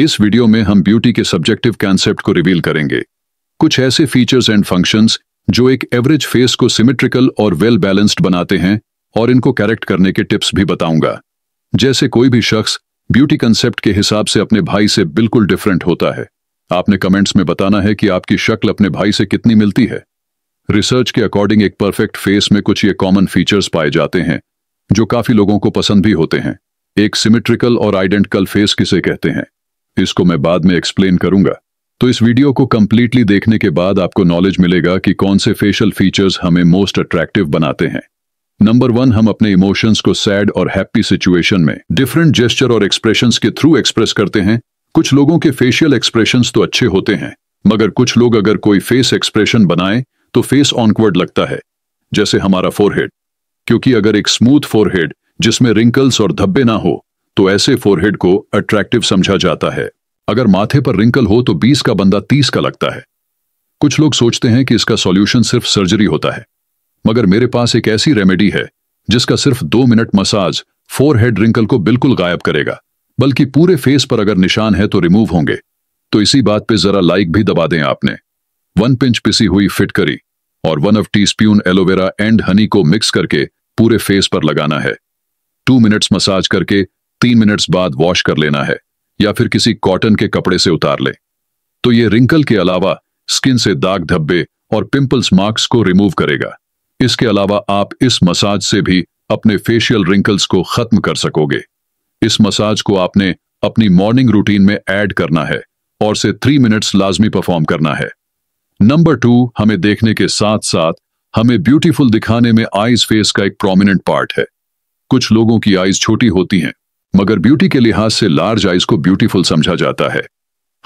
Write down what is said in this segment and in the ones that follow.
इस वीडियो में हम ब्यूटी के सब्जेक्टिव कॉन्सेप्ट को रिवील करेंगे कुछ ऐसे फीचर्स एंड फंक्शंस जो एक एवरेज फेस को सिमेट्रिकल और वेल बैलेंस्ड बनाते हैं और इनको कैरेक्ट करने के टिप्स भी बताऊंगा जैसे कोई भी शख्स ब्यूटी कंसेप्ट के हिसाब से अपने भाई से बिल्कुल डिफरेंट होता है आपने कमेंट्स में बताना है कि आपकी शक्ल अपने भाई से कितनी मिलती है रिसर्च के अकॉर्डिंग एक परफेक्ट फेस में कुछ ये कॉमन फीचर्स पाए जाते हैं जो काफी लोगों को पसंद भी होते हैं एक सिमेट्रिकल और आइडेंटिकल फेस किसे कहते हैं इसको मैं बाद में एक्सप्लेन करूंगा तो इस वीडियो को कंप्लीटली देखने के बाद आपको नॉलेज मिलेगा कि कौन से फेशियल फीचर्स हमें मोस्ट अट्रैक्टिव बनाते हैं नंबर वन हम अपने इमोशंस को सैड और हैप्पी सिचुएशन में डिफरेंट जेस्चर और एक्सप्रेशंस के थ्रू एक्सप्रेस करते हैं कुछ लोगों के फेशियल एक्सप्रेशंस तो अच्छे होते हैं मगर कुछ लोग अगर कोई फेस एक्सप्रेशन बनाए तो फेस ऑनकवर्ड लगता है जैसे हमारा फोरहेड क्योंकि अगर एक स्मूथ फोरहेड जिसमें रिंकल्स और धब्बे ना हो तो ऐसे फोरहेड को अट्रैक्टिव समझा जाता है अगर माथे पर रिंकल हो तो 20 का बंदा 30 का लगता है कुछ लोग सोचते हैं कि इसका सॉल्यूशन सिर्फ सर्जरी होता है मगर मेरे पास एक ऐसी रेमेडी है जिसका सिर्फ दो मिनट मसाज फोरहेड रिंकल को बिल्कुल गायब करेगा बल्कि पूरे फेस पर अगर निशान है तो रिमूव होंगे तो इसी बात पे जरा लाइक भी दबा दें आपने वन पिंच पिसी हुई फिट करी और one of spoon aloe vera and honey को मिक्स करके पूरे फेस पर लगाना है टू मिनट्स मसाज करके तीन मिनट्स बाद वॉश कर लेना है या फिर किसी कॉटन के कपड़े से उतार ले तो ये रिंकल के अलावा स्किन से दाग धब्बे और पिंपल्स मार्क्स को रिमूव करेगा इसके अलावा आप इस मसाज से भी अपने फेशियल रिंकल्स को खत्म कर सकोगे इस मसाज को आपने अपनी मॉर्निंग रूटीन में ऐड करना है और से थ्री मिनट्स लाजमी परफॉर्म करना है नंबर टू हमें देखने के साथ साथ हमें ब्यूटीफुल दिखाने में आईज फेस का एक प्रोमिनेंट पार्ट है कुछ लोगों की आईज छोटी होती हैं मगर ब्यूटी के लिहाज से लार्ज आइज को ब्यूटीफुल समझा जाता है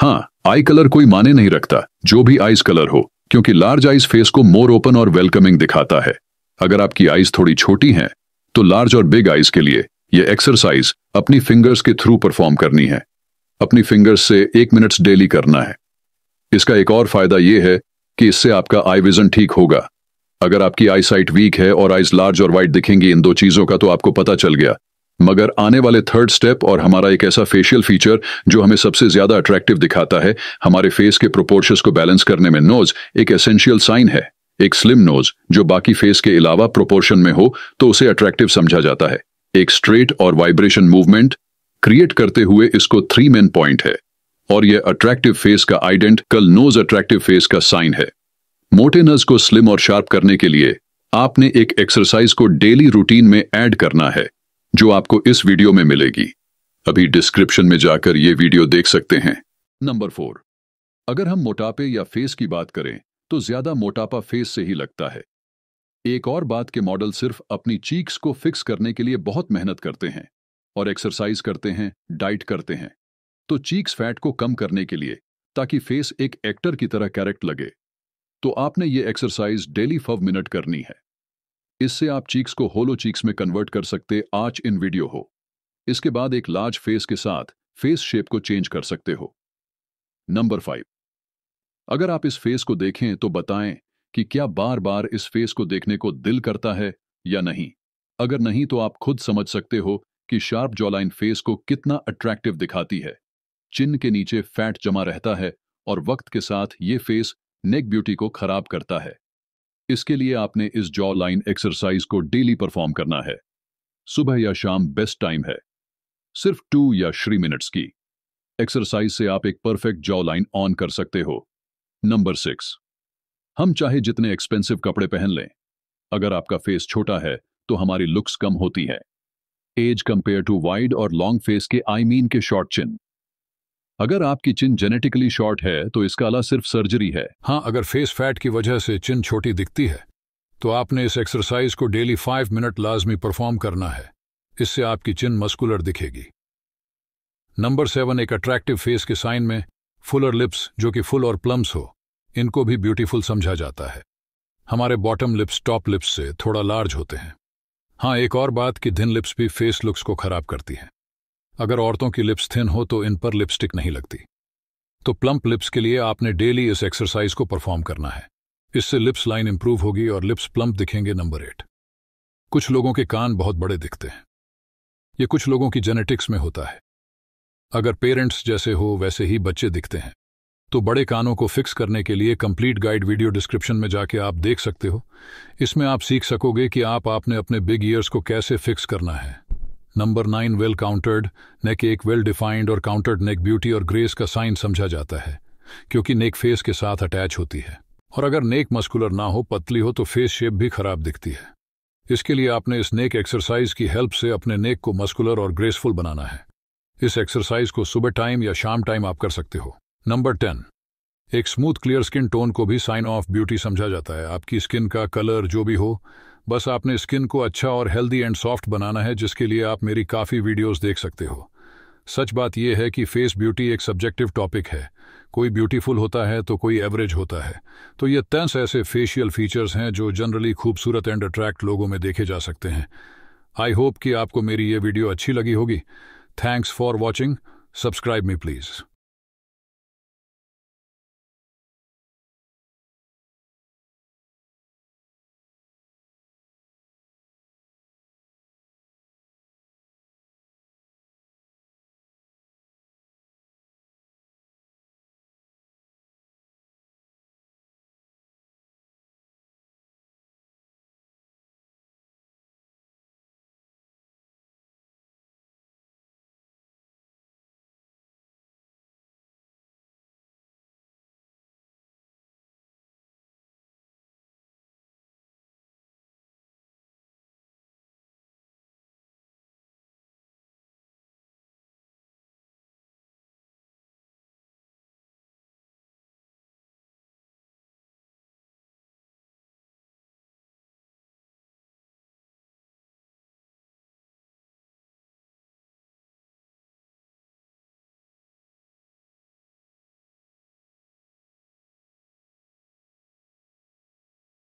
हाँ आई कलर कोई माने नहीं रखता जो भी आइज कलर हो क्योंकि लार्ज आइज फेस को मोर ओपन और वेलकमिंग दिखाता है अगर आपकी आइज थोड़ी छोटी हैं तो लार्ज और बिग आइज के लिए यह एक्सरसाइज अपनी फिंगर्स के थ्रू परफॉर्म करनी है अपनी फिंगर्स से एक मिनट्स डेली करना है इसका एक और फायदा यह है कि इससे आपका आई विजन ठीक होगा अगर आपकी आई साइट वीक है और आइज लार्ज और वाइट दिखेंगी इन दो चीजों का तो आपको पता चल गया मगर आने वाले थर्ड स्टेप और हमारा एक ऐसा फेशियल फीचर जो हमें सबसे ज्यादा अट्रैक्टिव दिखाता है हमारे फेस के प्रोपोर्शंस को बैलेंस करने में नोज एक एसेंशियल साइन है एक स्लिम नोज जो बाकी फेस के अलावा प्रोपोर्शन में हो तो उसे अट्रैक्टिव समझा जाता है एक स्ट्रेट और वाइब्रेशन मूवमेंट क्रिएट करते हुए इसको थ्री मेन पॉइंट है और यह अट्रैक्टिव फेस का identical nose attractive face का साइन है मोटे नज को स्लिम और शार्प करने के लिए आपने एक एक्सरसाइज को डेली रूटीन में ऐड करना है जो आपको इस वीडियो में मिलेगी अभी डिस्क्रिप्शन में जाकर ये वीडियो देख सकते हैं नंबर फोर अगर हम मोटापे या फेस की बात करें तो ज्यादा मोटापा फेस से ही लगता है एक और बात के मॉडल सिर्फ अपनी चीक्स को फिक्स करने के लिए बहुत मेहनत करते हैं और एक्सरसाइज करते हैं डाइट करते हैं तो चीक्स फैट को कम करने के लिए ताकि फेस एक एक्टर की तरह कैरेक्ट लगे तो आपने ये एक्सरसाइज डेली फव मिनट करनी है इससे आप चीक्स को होलो चीक्स में कन्वर्ट कर सकते आर्च इन वीडियो हो इसके बाद एक लार्ज फेस के साथ फेस शेप को चेंज कर सकते हो नंबर फाइव अगर आप इस फेस को देखें तो बताएं कि क्या बार बार इस फेस को देखने को दिल करता है या नहीं अगर नहीं तो आप खुद समझ सकते हो कि शार्प जॉलाइन फेस को कितना अट्रैक्टिव दिखाती है चिन्ह के नीचे फैट जमा रहता है और वक्त के साथ ये फेस नेक ब्यूटी को खराब करता है इसके लिए आपने इस जॉ लाइन एक्सरसाइज को डेली परफॉर्म करना है सुबह या शाम बेस्ट टाइम है सिर्फ टू या थ्री मिनट्स की एक्सरसाइज से आप एक परफेक्ट जॉ लाइन ऑन कर सकते हो नंबर सिक्स हम चाहे जितने एक्सपेंसिव कपड़े पहन लें अगर आपका फेस छोटा है तो हमारी लुक्स कम होती है एज कंपेयर टू वाइड और लॉन्ग फेस के आई मीन के शॉर्ट चिन अगर आपकी चिन जेनेटिकली शॉर्ट है तो इसका अला सिर्फ सर्जरी है हाँ अगर फेस फैट की वजह से चिन छोटी दिखती है तो आपने इस एक्सरसाइज को डेली फाइव मिनट लाजमी परफॉर्म करना है इससे आपकी चिन मस्कुलर दिखेगी नंबर सेवन एक अट्रैक्टिव फेस के साइन में फुलर लिप्स जो कि फुल और प्लम्स हो इनको भी ब्यूटीफुल समझा जाता है हमारे बॉटम लिप्स टॉप लिप्स से थोड़ा लार्ज होते हैं हाँ एक और बात कि धिन लिप्स भी फेस लुक्स को खराब करती हैं अगर औरतों की लिप्स थिन हो तो इन पर लिपस्टिक नहीं लगती तो प्लम्प लिप्स के लिए आपने डेली इस एक्सरसाइज को परफॉर्म करना है इससे लिप्स लाइन इंप्रूव होगी और लिप्स प्लम्प दिखेंगे नंबर एट कुछ लोगों के कान बहुत बड़े दिखते हैं ये कुछ लोगों की जेनेटिक्स में होता है अगर पेरेंट्स जैसे हो वैसे ही बच्चे दिखते हैं तो बड़े कानों को फिक्स करने के लिए कंप्लीट गाइड वीडियो डिस्क्रिप्शन में जाके आप देख सकते हो इसमें आप सीख सकोगे कि आप आपने अपने बिग ईयर्स को कैसे फिक्स करना है number nine well contoured neck एक वेल डिफाइंड और काउंटर्ड नेक ब्यूटी और ग्रेस का साइन समझा जाता है क्योंकि नेक फेस के साथ अटैच होती है और अगर नेक मस्कुलर ना हो पतली हो तो फेस शेप भी खराब दिखती है इसके लिए आपने इस नेक एक्सरसाइज की हेल्प से अपने नेक को मस्कुलर और ग्रेसफुल बनाना है इस एक्सरसाइज को सुबह टाइम या शाम टाइम आप कर सकते हो नंबर टेन एक स्मूथ क्लियर स्किन टोन को भी साइन ऑफ ब्यूटी समझा जाता है आपकी स्किन का कलर जो भी हो बस आपने स्किन को अच्छा और हेल्दी एंड सॉफ्ट बनाना है जिसके लिए आप मेरी काफ़ी वीडियोस देख सकते हो सच बात यह है कि फेस ब्यूटी एक सब्जेक्टिव टॉपिक है कोई ब्यूटीफुल होता है तो कोई एवरेज होता है तो ये तेंस ऐसे फेशियल फीचर्स हैं जो जनरली खूबसूरत एंड अट्रैक्ट लोगों में देखे जा सकते हैं आई होप कि आपको मेरी ये वीडियो अच्छी लगी होगी thanks for watching subscribe me please